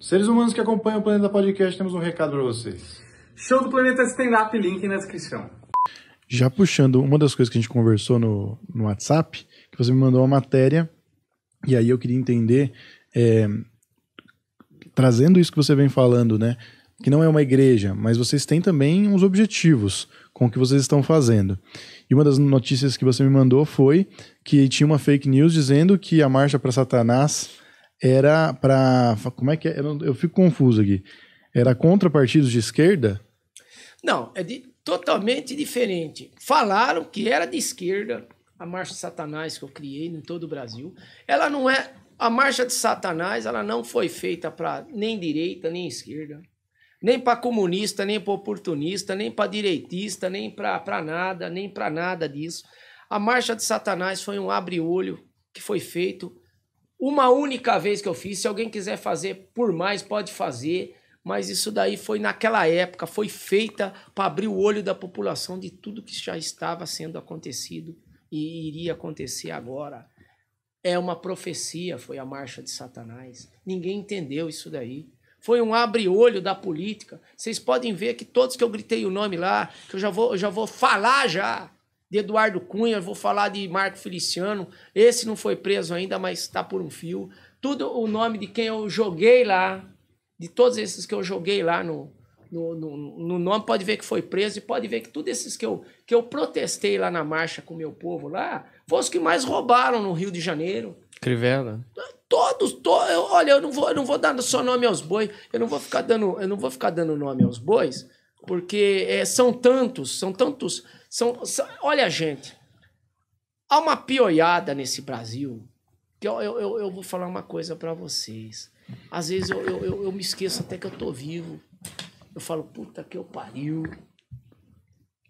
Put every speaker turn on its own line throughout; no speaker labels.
Seres humanos que acompanham o Planeta Podcast, temos um recado para vocês. Show do Planeta Stand Up, link na descrição. Já puxando uma das coisas que a gente conversou no, no WhatsApp, que você me mandou uma matéria, e aí eu queria entender, é, trazendo isso que você vem falando, né? Que não é uma igreja, mas vocês têm também uns objetivos com o que vocês estão fazendo. E uma das notícias que você me mandou foi que tinha uma fake news dizendo que a marcha para Satanás era para. Como é que é? Eu, eu fico confuso aqui. Era contra partidos de esquerda?
Não, é de, totalmente diferente. Falaram que era de esquerda, a Marcha de Satanás que eu criei em todo o Brasil. Ela não é. A Marcha de Satanás ela não foi feita para nem direita nem esquerda. Nem para comunista, nem para oportunista, nem para direitista, nem para nada, nem para nada disso. A Marcha de Satanás foi um abre-olho que foi feito uma única vez que eu fiz, se alguém quiser fazer por mais, pode fazer. Mas isso daí foi naquela época, foi feita para abrir o olho da população de tudo que já estava sendo acontecido e iria acontecer agora. É uma profecia, foi a marcha de Satanás. Ninguém entendeu isso daí. Foi um abre-olho da política. Vocês podem ver que todos que eu gritei o nome lá, que eu já vou, eu já vou falar já, de Eduardo Cunha, vou falar de Marco Feliciano. Esse não foi preso ainda, mas está por um fio. Tudo o nome de quem eu joguei lá, de todos esses que eu joguei lá no, no, no, no nome, pode ver que foi preso e pode ver que todos esses que eu, que eu protestei lá na marcha com o meu povo lá, foram os que mais roubaram no Rio de Janeiro. Crivella. Todos, to, eu, olha, eu não vou, eu não vou dar só nome aos bois, eu não vou ficar dando, eu não vou ficar dando nome aos bois, porque é, são tantos, são tantos. São, são, olha, gente, há uma pioiada nesse Brasil que eu, eu, eu vou falar uma coisa para vocês. Às vezes eu, eu, eu, eu me esqueço até que eu tô vivo. Eu falo, puta que eu pariu.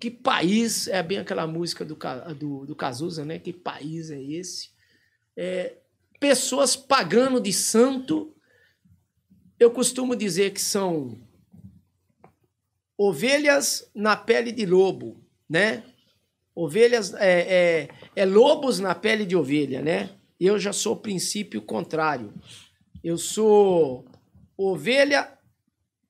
Que país é bem aquela música do, do, do Cazuza, né? Que país é esse? É, pessoas pagando de santo. Eu costumo dizer que são ovelhas na pele de lobo, né? Ovelhas é, é, é lobos na pele de ovelha, né? Eu já sou o princípio contrário. Eu sou ovelha,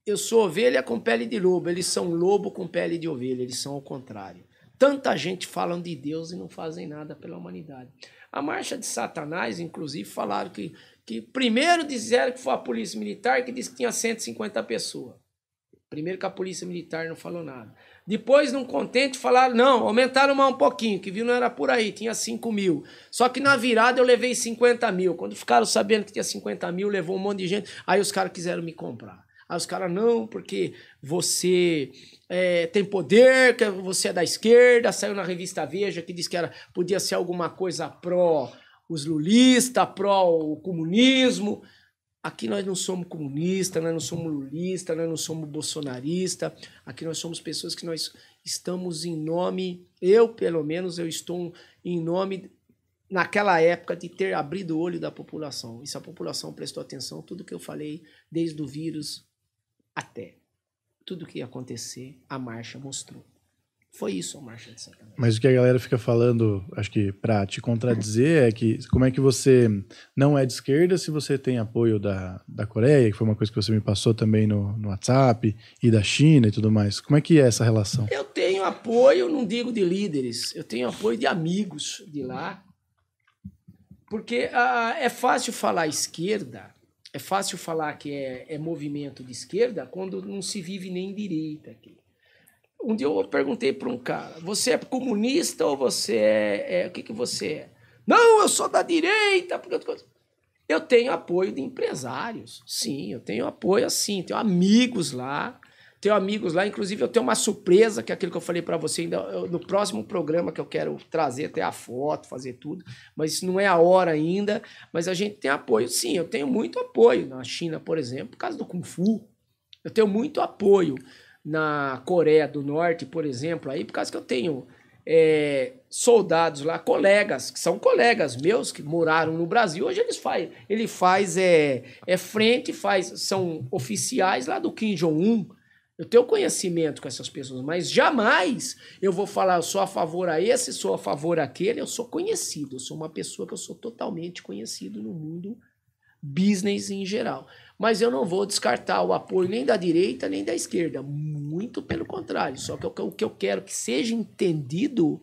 eu sou ovelha com pele de lobo. Eles são lobo com pele de ovelha. Eles são o contrário. Tanta gente falando de Deus e não fazem nada pela humanidade. A marcha de Satanás, inclusive, falaram que, que primeiro disseram que foi a polícia militar que disse que tinha 150 pessoas. Primeiro que a polícia militar não falou nada. Depois, não contente, falaram, não, aumentaram mais um pouquinho, que viu não era por aí, tinha 5 mil. Só que na virada eu levei 50 mil. Quando ficaram sabendo que tinha 50 mil, levou um monte de gente. Aí os caras quiseram me comprar. Aí os caras, não, porque você é, tem poder, que você é da esquerda, saiu na revista Veja que diz que era, podia ser alguma coisa pró os lulistas, pró o comunismo. Aqui nós não somos comunista, nós não somos lulista, nós não somos bolsonarista. Aqui nós somos pessoas que nós estamos em nome, eu pelo menos, eu estou em nome naquela época de ter abrido o olho da população. E se a população prestou atenção, tudo que eu falei, desde o vírus até tudo que ia acontecer, a marcha mostrou. Foi isso a Marcha de Santa
Mas o que a galera fica falando, acho que para te contradizer, é que como é que você não é de esquerda se você tem apoio da, da Coreia, que foi uma coisa que você me passou também no, no WhatsApp, e da China e tudo mais. Como é que é essa relação? Eu tenho
apoio, não digo de líderes, eu tenho apoio de amigos de lá. Porque ah, é fácil falar esquerda, é fácil falar que é, é movimento de esquerda quando não se vive nem direita aqui. Um dia eu perguntei para um cara: você é comunista ou você é, é, O que, que você é? Não, eu sou da direita. Porque... Eu tenho apoio de empresários. Sim, eu tenho apoio assim. Tenho amigos lá. Tenho amigos lá. Inclusive, eu tenho uma surpresa, que é aquilo que eu falei para você ainda eu, no próximo programa que eu quero trazer até a foto, fazer tudo. Mas isso não é a hora ainda. Mas a gente tem apoio. Sim, eu tenho muito apoio na China, por exemplo, por causa do Kung Fu. Eu tenho muito apoio na Coreia do Norte, por exemplo, aí por causa que eu tenho é, soldados lá, colegas, que são colegas meus que moraram no Brasil, hoje eles faz, ele faz é, é frente, faz são oficiais lá do Kim Jong-un. Eu tenho conhecimento com essas pessoas, mas jamais eu vou falar eu sou a favor a esse, sou a favor àquele. Eu sou conhecido, eu sou uma pessoa que eu sou totalmente conhecido no mundo business em geral. Mas eu não vou descartar o apoio nem da direita nem da esquerda. Muito pelo contrário. Só que o que eu quero que seja entendido,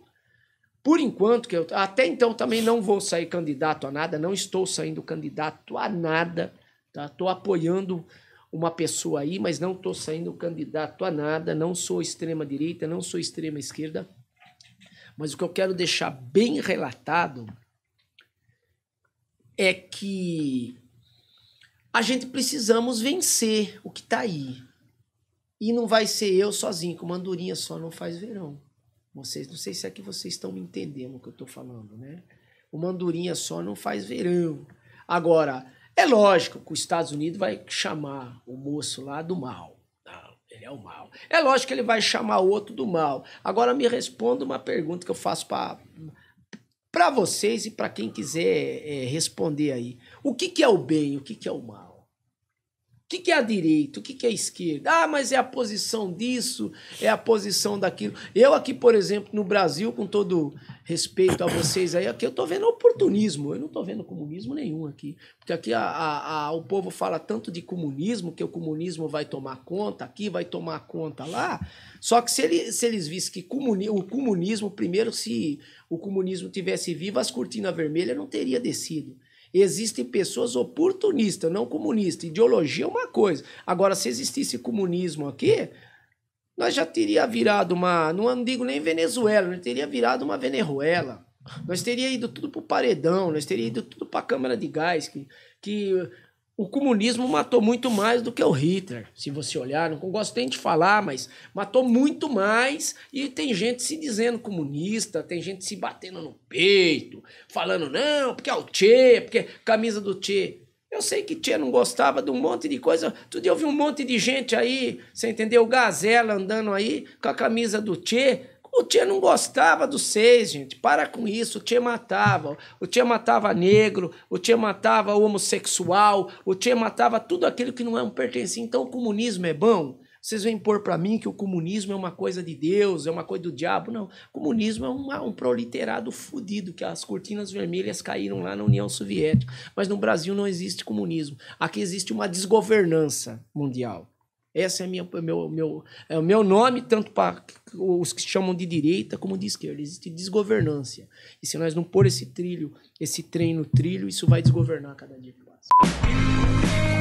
por enquanto, que eu até então também não vou sair candidato a nada, não estou saindo candidato a nada. Estou tá? apoiando uma pessoa aí, mas não estou saindo candidato a nada, não sou extrema-direita, não sou extrema-esquerda. Mas o que eu quero deixar bem relatado é que a gente precisamos vencer o que está aí. E não vai ser eu sozinho, com mandurinha só não faz verão. Vocês, não sei se é que vocês estão me entendendo o que eu estou falando, né? O mandurinha só não faz verão. Agora, é lógico que os Estados Unidos vai chamar o moço lá do mal. Não, ele é o mal. É lógico que ele vai chamar o outro do mal. Agora me responda uma pergunta que eu faço para para vocês e para quem quiser é, responder aí. O que, que é o bem? O que, que é o mal? O que, que é a direita? O que, que é a esquerda? Ah, mas é a posição disso, é a posição daquilo. Eu aqui, por exemplo, no Brasil, com todo respeito a vocês aí, aqui eu estou vendo oportunismo, eu não estou vendo comunismo nenhum aqui. Porque aqui a, a, a, o povo fala tanto de comunismo, que o comunismo vai tomar conta aqui, vai tomar conta lá. Só que se, ele, se eles vissem que comuni, o comunismo, primeiro, se o comunismo tivesse vivo, as cortinas vermelhas não teria descido. Existem pessoas oportunistas, não comunistas. Ideologia é uma coisa. Agora, se existisse comunismo aqui, nós já teria virado uma. Não é, digo nem Venezuela, nós teria virado uma Venezuela. Nós teria ido tudo para o paredão, nós teria ido tudo para a Câmara de Gás, que, que o comunismo matou muito mais do que o Hitler, se você olhar. Não gosto nem de falar, mas matou muito mais. E tem gente se dizendo comunista, tem gente se batendo no peito, falando não, porque é o Che, porque é camisa do Che. Eu sei que Tchê não gostava de um monte de coisa. Todo dia eu vi um monte de gente aí, você entendeu? Gazela andando aí com a camisa do Tchê. O Tchê não gostava dos seis, gente. Para com isso. O Tchê matava. O Tchê matava negro, o Tchê matava homossexual, o Tchê matava tudo aquilo que não é um pertencimento. Então o comunismo é bom? Vocês vêm impor para mim que o comunismo é uma coisa de Deus, é uma coisa do diabo. Não. O comunismo é uma, um proliterado fudido, que as cortinas vermelhas caíram lá na União Soviética. Mas no Brasil não existe comunismo. Aqui existe uma desgovernança mundial. Esse é, minha, é meu, meu, é o meu nome, tanto para os que chamam de direita como de esquerda. Existe desgovernância. E se nós não pôr esse trilho, esse trem no trilho, isso vai desgovernar cada dia que passa.